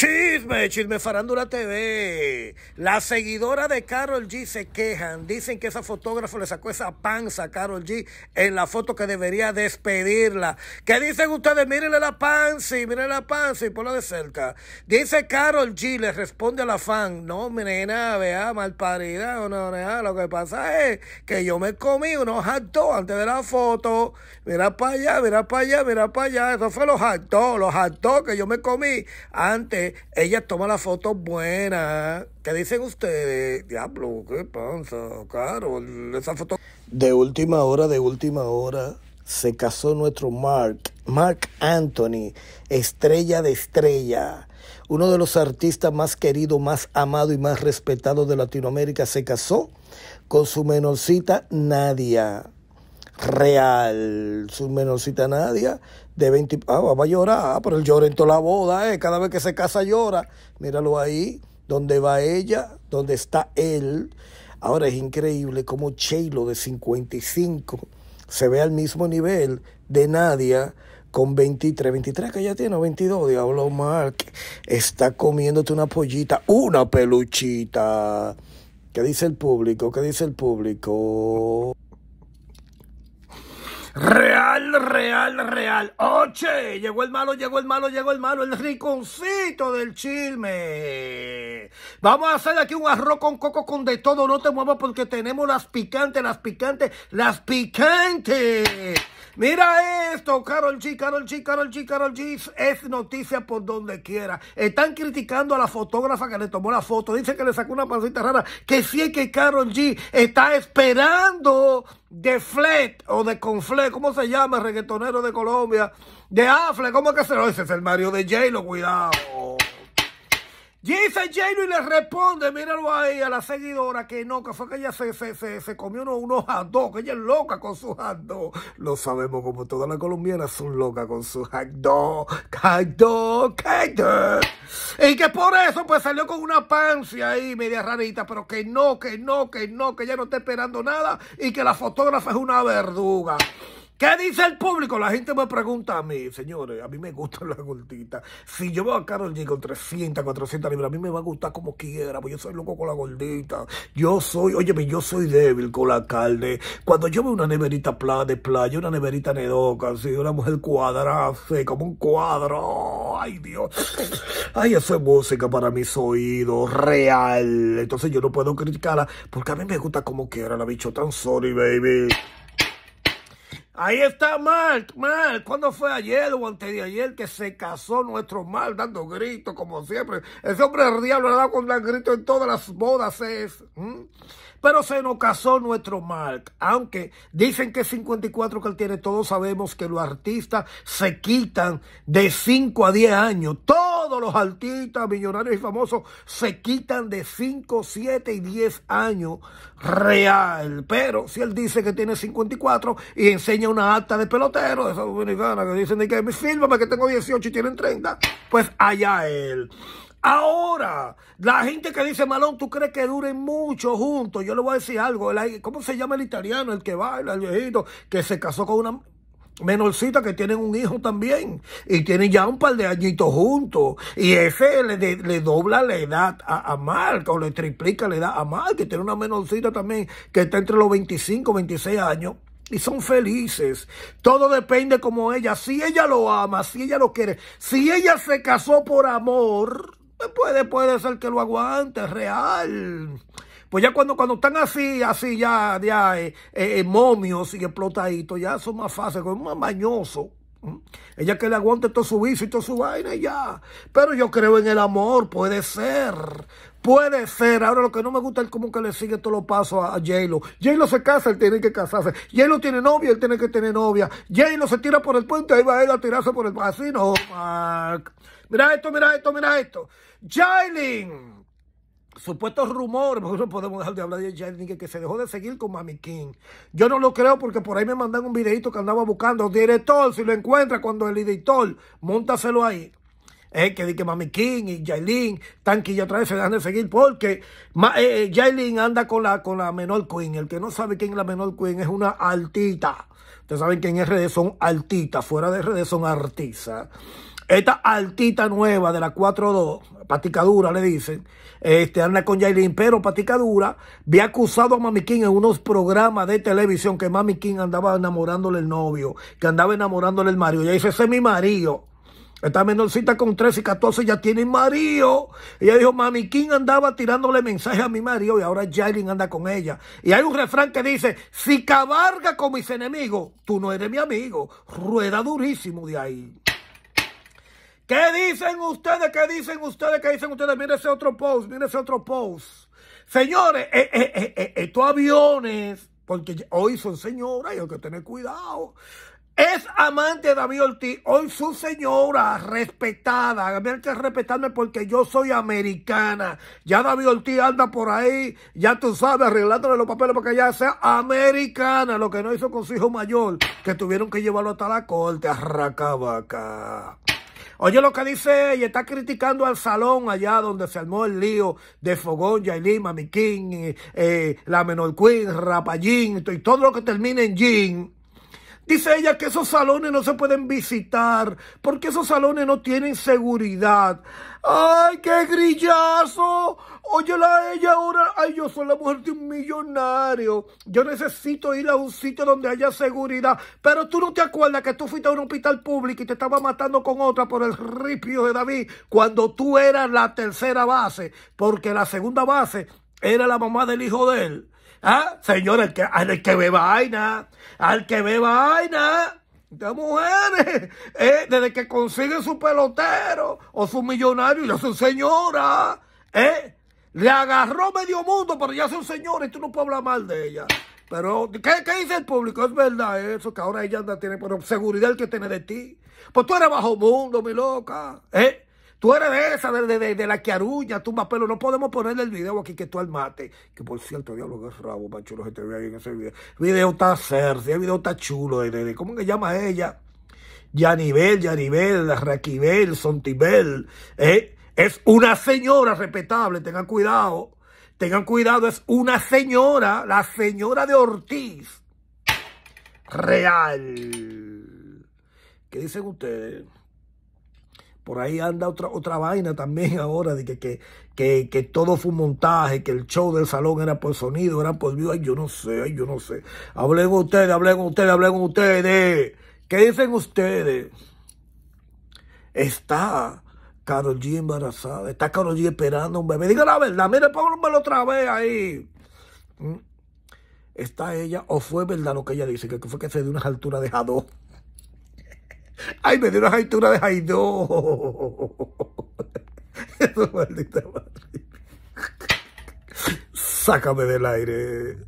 Chisme, Chisme Farándula TV. La seguidora de Carol G se quejan. Dicen que esa fotógrafo le sacó esa panza a Carol G en la foto que debería despedirla. ¿Qué dicen ustedes? Mírenle la panza y la panza y ponla de cerca. Dice Carol G, le responde a la fan. No, nena, vea, mal parida. No, lo que pasa es que yo me comí unos hartos antes de la foto. Mira para allá, mira para allá, mira para allá. Eso fue los hartos, los hartos que yo me comí antes ella toma la foto buena. ¿Qué dicen ustedes? Diablo, ¿qué pasa? Claro, esa foto. De última hora, de última hora, se casó nuestro Mark, Mark Anthony, estrella de estrella. Uno de los artistas más querido, más amado y más respetado de Latinoamérica se casó con su menorcita Nadia real, su menorcita Nadia, de 20, ah, va a llorar, ah, pero él llora en toda la boda, eh, cada vez que se casa llora, míralo ahí, donde va ella, donde está él. Ahora es increíble como Chelo de 55 se ve al mismo nivel de Nadia con 23, 23 que ya tiene, 22, diablo Mark, está comiéndote una pollita, una peluchita. ¿Qué dice el público? ¿Qué dice el público? Real real, real, real. ¡Oche! Llegó el malo, llegó el malo, llegó el malo, el riconcito del chisme. Vamos a hacer aquí un arroz con coco con de todo. No te muevas porque tenemos las picantes, las picantes, las picantes. Mira esto, Carol G, Carol G, Carol G, Carol G. Es noticia por donde quiera. Están criticando a la fotógrafa que le tomó la foto. Dice que le sacó una pancita rara. Que sí es que Carol G está esperando de flet o de conflet, ¿cómo se llama? reggaetonero de Colombia? De Afle, ¿cómo que se lo dice? Es el Mario de J-Lo, cuidado. Dice j y le responde, míralo ahí, a la seguidora, que no, que fue que ella se, comió unos, hot dogs, que ella es loca con sus hot Lo sabemos, como todas las colombianas son loca con sus hot dog, Y que por eso, pues, salió con una pancia ahí, media rarita, pero que no, que no, que no, que ella no está esperando nada y que la fotógrafa es una verduga. ¿Qué dice el público? La gente me pregunta a mí, señores, a mí me gustan las gorditas. Si yo veo a Carol G con 300, 400 libras, a mí me va a gustar como quiera, porque yo soy loco con la gordita. Yo soy, óyeme, yo soy débil con la carne. Cuando yo veo una neverita plana de playa, una neverita nedoca, así, una mujer cuadrada, así, como un cuadro, ay Dios. Ay, eso es música para mis oídos, real. Entonces yo no puedo criticarla, porque a mí me gusta como quiera la bicho tan sorry, baby. Ahí está Mark, Mark. ¿Cuándo fue ayer o antes de ayer que se casó nuestro Mark dando gritos como siempre? Ese hombre del diablo ha dado con dar gritos en todas las bodas. Es, Pero se nos casó nuestro Mark. Aunque dicen que 54 que él tiene, todos sabemos que los artistas se quitan de 5 a 10 años todos los artistas, millonarios y famosos se quitan de 5, 7 y 10 años real. Pero si él dice que tiene 54 y enseña una acta de pelotero de esa dominicana que dicen de que fírmame que tengo 18 y tienen 30, pues allá él. Ahora, la gente que dice Malón, ¿tú crees que duren mucho juntos? Yo le voy a decir algo. ¿Cómo se llama el italiano? El que baila, el viejito, que se casó con una Menorcita que tienen un hijo también y tienen ya un par de añitos juntos y ese le, le dobla la edad a, a Mark o le triplica la edad a Mark que tiene una menorcita también que está entre los 25 26 años y son felices. Todo depende como ella. Si ella lo ama, si ella lo quiere, si ella se casó por amor, pues puede, puede ser que lo aguante, es real. Pues ya cuando, cuando están así, así ya, ya eh, eh, eh momios y explotaditos, ya son más fáciles, es más mañoso. Mm. Ella que le aguante todo su vicio y toda su vaina y ya. Pero yo creo en el amor, puede ser. Puede ser. Ahora lo que no me gusta es como que le sigue todos los pasos a, a J-Lo. se casa, él tiene que casarse. J-Lo tiene novia, él tiene que tener novia. J-Lo se tira por el puente, ahí va él a tirarse por el... Así no, Mira esto, mira esto, mira esto. Jailin supuestos rumores, porque no podemos dejar de hablar de Jernigan, que se dejó de seguir con Mami King. Yo no lo creo porque por ahí me mandan un videito que andaba buscando. Director, si lo encuentra cuando el editor, montaselo ahí. Es eh, que dice que Mami King y Jailin están otra vez se dejan de seguir porque eh, eh anda con la, con la menor queen. El que no sabe quién es la menor queen es una altita. Ustedes saben que en RD son altitas, fuera de RD son artistas. Esta altita nueva de la 4-2, paticadura le dicen, este, anda con Yailin, pero paticadura había acusado a Mami King en unos programas de televisión que Mami King andaba enamorándole el novio, que andaba enamorándole el marido. Ella dice, ese es mi marido. Esta menorcita con 13 y 14 ya tiene marido. Ella dijo, Mami King andaba tirándole mensaje a mi marido y ahora Yailin anda con ella. Y hay un refrán que dice, si cabarga con mis enemigos, tú no eres mi amigo. Rueda durísimo de ahí. ¿Qué dicen ustedes? ¿Qué dicen ustedes? ¿Qué dicen ustedes? Miren ese otro post, miren ese otro post. Señores, eh, eh, eh, estos aviones, porque hoy son señoras y hay que tener cuidado. Es amante de David Ortiz. Hoy su señora respetada. Hay que respetarme porque yo soy americana. Ya David Ortiz anda por ahí, ya tú sabes, arreglándole los papeles para que ella sea americana. Lo que no hizo con su hijo mayor, que tuvieron que llevarlo hasta la corte. Arracabaca. Oye lo que dice y está criticando al salón allá donde se armó el lío de Fogón, Yailin, Mami King, eh, la Menor Queen, Rapallín, y todo lo que termina en Jean Dice ella que esos salones no se pueden visitar porque esos salones no tienen seguridad. ¡Ay, qué grillazo! Óyela a ella ahora. ¡Ay, yo soy la mujer de un millonario! Yo necesito ir a un sitio donde haya seguridad. Pero tú no te acuerdas que tú fuiste a un hospital público y te estaba matando con otra por el ripio de David cuando tú eras la tercera base. Porque la segunda base era la mamá del hijo de él. ¿Ah? Señor, al que, beba vaina, al que ve vaina. De mujeres, eh, desde que consigue su pelotero o su millonario, ya son señora, ¿eh? Le agarró medio mundo, pero ya son señora y tú no puedes hablar mal de ella. Pero, ¿qué, dice el público? Es verdad eso, que ahora ella anda tiene, pero seguridad el que tiene de ti. Pues tú eres bajo mundo, mi loca, ¿eh? Tú eres de esa, de, la que aruña, tumba pelo. No podemos ponerle el video aquí que tú al mate. Que por cierto, diablo, que rabo, macho. Los ese video. video está cerce, el video está chulo. De, ¿Cómo que llama ella? Yanibel, Yanibel, Raquibel, Sontibel. ¿eh? Es una señora respetable, tengan cuidado. Tengan cuidado, es una señora, la señora de Ortiz. Real. ¿Qué dicen ustedes? Por ahí anda otra, otra vaina también ahora de que, todo fue un montaje, que el show del salón era por sonido, era por view. Ay, yo no sé, ay, yo no sé. Hablen ustedes, hablen ustedes, con ustedes. ¿Qué dicen ustedes? Está Carol G embarazada. Está Carol G esperando un bebé. Diga la verdad, mire, pónganmelo otra vez ahí. ¿Mm? ¿Está ella o fue verdad lo que ella dice? Que fue que se dio unas alturas de jadón. Ay, me dio una jaitura de Jaidó. Eso maldita madre. Sácame del aire.